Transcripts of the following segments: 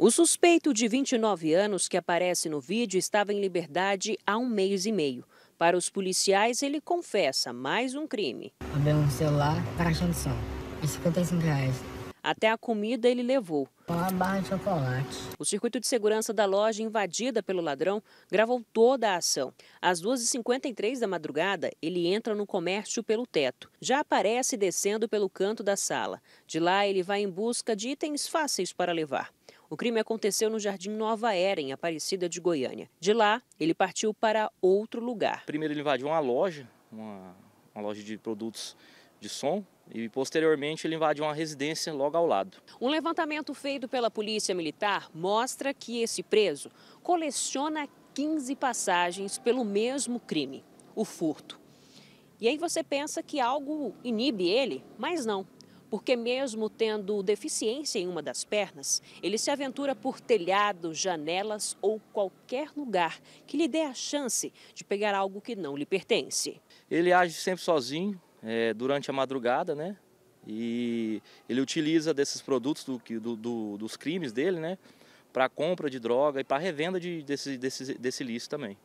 O suspeito de 29 anos que aparece no vídeo estava em liberdade há um mês e meio. Para os policiais, ele confessa mais um crime. Abriu um celular para a condição e 55 reais. Até a comida ele levou. Uma barra de chocolate. O circuito de segurança da loja invadida pelo ladrão gravou toda a ação. Às 2h53 da madrugada, ele entra no comércio pelo teto. Já aparece descendo pelo canto da sala. De lá, ele vai em busca de itens fáceis para levar. O crime aconteceu no Jardim Nova Era, em Aparecida de Goiânia. De lá, ele partiu para outro lugar. Primeiro ele invadiu uma loja, uma, uma loja de produtos de som, e posteriormente ele invadiu uma residência logo ao lado. Um levantamento feito pela Polícia Militar mostra que esse preso coleciona 15 passagens pelo mesmo crime, o furto. E aí você pensa que algo inibe ele, mas não porque, mesmo tendo deficiência em uma das pernas, ele se aventura por telhados, janelas ou qualquer lugar que lhe dê a chance de pegar algo que não lhe pertence. Ele age sempre sozinho é, durante a madrugada, né? E ele utiliza desses produtos do, do, do, dos crimes dele, né? Para compra de droga e para revenda de, desse, desse, desse lixo também.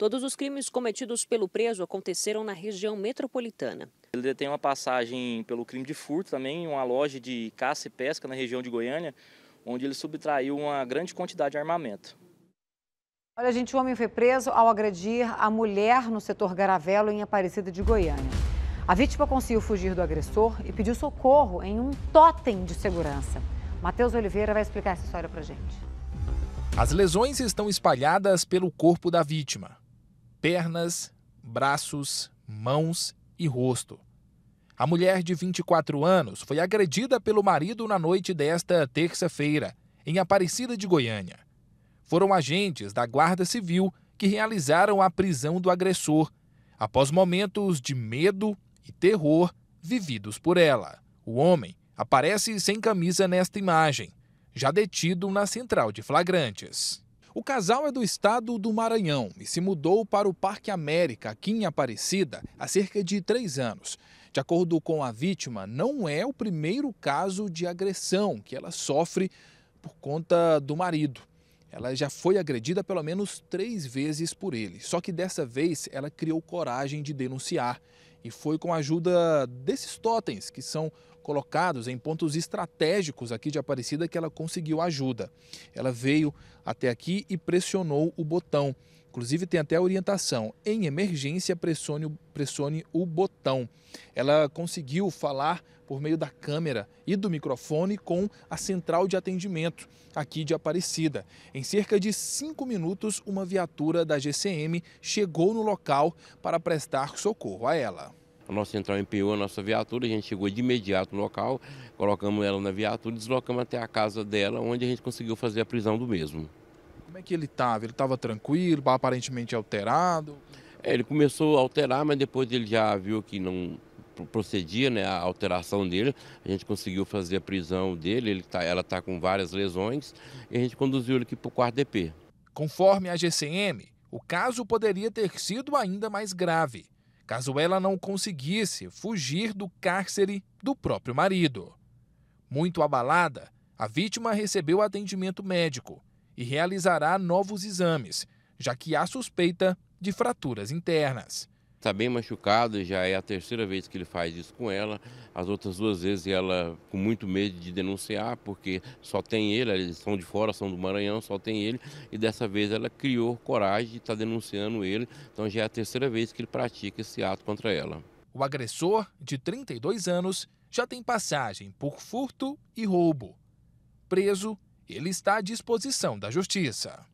Todos os crimes cometidos pelo preso aconteceram na região metropolitana. Ele detém uma passagem pelo crime de furto também, uma loja de caça e pesca na região de Goiânia, onde ele subtraiu uma grande quantidade de armamento. Olha, gente, o homem foi preso ao agredir a mulher no setor Garavelo, em Aparecida de Goiânia. A vítima conseguiu fugir do agressor e pediu socorro em um totem de segurança. Matheus Oliveira vai explicar essa história pra gente. As lesões estão espalhadas pelo corpo da vítima pernas, braços, mãos e rosto. A mulher de 24 anos foi agredida pelo marido na noite desta terça-feira, em Aparecida de Goiânia. Foram agentes da Guarda Civil que realizaram a prisão do agressor, após momentos de medo e terror vividos por ela. O homem aparece sem camisa nesta imagem, já detido na central de flagrantes. O casal é do estado do Maranhão e se mudou para o Parque América, aqui em Aparecida, há cerca de três anos. De acordo com a vítima, não é o primeiro caso de agressão que ela sofre por conta do marido. Ela já foi agredida pelo menos três vezes por ele, só que dessa vez ela criou coragem de denunciar e foi com a ajuda desses totens, que são colocados em pontos estratégicos aqui de Aparecida, que ela conseguiu ajuda. Ela veio até aqui e pressionou o botão. Inclusive tem até a orientação: em emergência, pressione, pressione o botão. Ela conseguiu falar por meio da câmera e do microfone com a central de atendimento aqui de Aparecida. Em cerca de cinco minutos, uma viatura da GCM chegou no local para prestar socorro a ela. A nossa central empenhou a nossa viatura, a gente chegou de imediato no local, colocamos ela na viatura e deslocamos até a casa dela, onde a gente conseguiu fazer a prisão do mesmo é que ele estava? Ele estava tranquilo, aparentemente alterado? É, ele começou a alterar, mas depois ele já viu que não procedia né, a alteração dele. A gente conseguiu fazer a prisão dele, ele tá, ela está com várias lesões, e a gente conduziu ele aqui para o quarto DP. Conforme a GCM, o caso poderia ter sido ainda mais grave, caso ela não conseguisse fugir do cárcere do próprio marido. Muito abalada, a vítima recebeu atendimento médico e realizará novos exames, já que há suspeita de fraturas internas. Está bem machucado, já é a terceira vez que ele faz isso com ela. As outras duas vezes ela com muito medo de denunciar, porque só tem ele, eles são de fora, são do Maranhão, só tem ele. E dessa vez ela criou coragem de estar tá denunciando ele. Então já é a terceira vez que ele pratica esse ato contra ela. O agressor, de 32 anos, já tem passagem por furto e roubo. Preso ele está à disposição da Justiça.